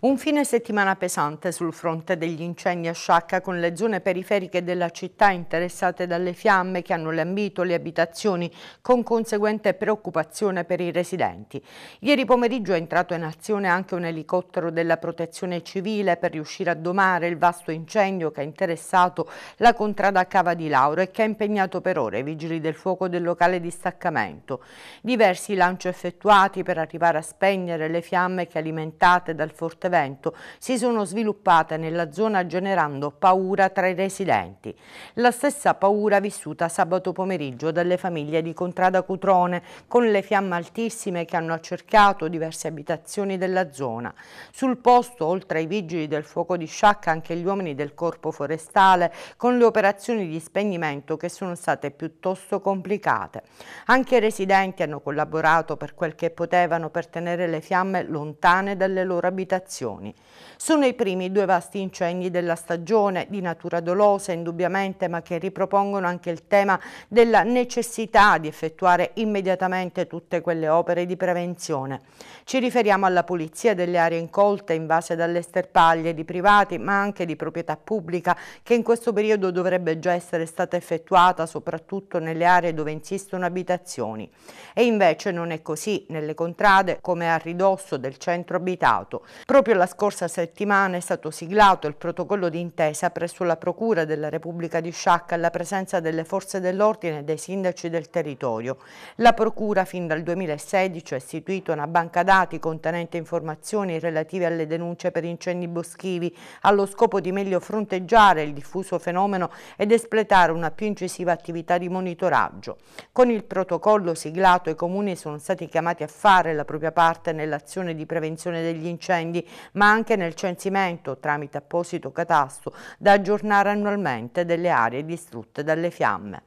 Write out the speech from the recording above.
Un fine settimana pesante sul fronte degli incendi a Sciacca con le zone periferiche della città interessate dalle fiamme che hanno lambito le abitazioni con conseguente preoccupazione per i residenti. Ieri pomeriggio è entrato in azione anche un elicottero della protezione civile per riuscire a domare il vasto incendio che ha interessato la contrada Cava di Lauro e che ha impegnato per ore i vigili del fuoco del locale distaccamento. Diversi lanci effettuati per arrivare a spegnere le fiamme che alimentate dal forte forte si sono sviluppate nella zona generando paura tra i residenti. La stessa paura vissuta sabato pomeriggio dalle famiglie di Contrada Cutrone con le fiamme altissime che hanno accercato diverse abitazioni della zona. Sul posto, oltre ai vigili del fuoco di Sciacca, anche gli uomini del corpo forestale con le operazioni di spegnimento che sono state piuttosto complicate. Anche i residenti hanno collaborato per quel che potevano per tenere le fiamme lontane dalle loro abitazioni generazioni. Sono i primi due vasti incendi della stagione, di natura dolosa indubbiamente, ma che ripropongono anche il tema della necessità di effettuare immediatamente tutte quelle opere di prevenzione. Ci riferiamo alla pulizia delle aree incolte invase dalle sterpaglie di privati, ma anche di proprietà pubblica, che in questo periodo dovrebbe già essere stata effettuata soprattutto nelle aree dove insistono abitazioni. E invece non è così nelle contrade come a ridosso del centro abitato. Proprio Proprio la scorsa settimana è stato siglato il protocollo d'intesa presso la Procura della Repubblica di Sciacca alla presenza delle forze dell'ordine e dei sindaci del territorio. La Procura fin dal 2016 ha istituito una banca dati contenente informazioni relative alle denunce per incendi boschivi allo scopo di meglio fronteggiare il diffuso fenomeno ed espletare una più incisiva attività di monitoraggio. Con il protocollo siglato i comuni sono stati chiamati a fare la propria parte nell'azione di prevenzione degli incendi ma anche nel censimento tramite apposito catasto da aggiornare annualmente delle aree distrutte dalle fiamme.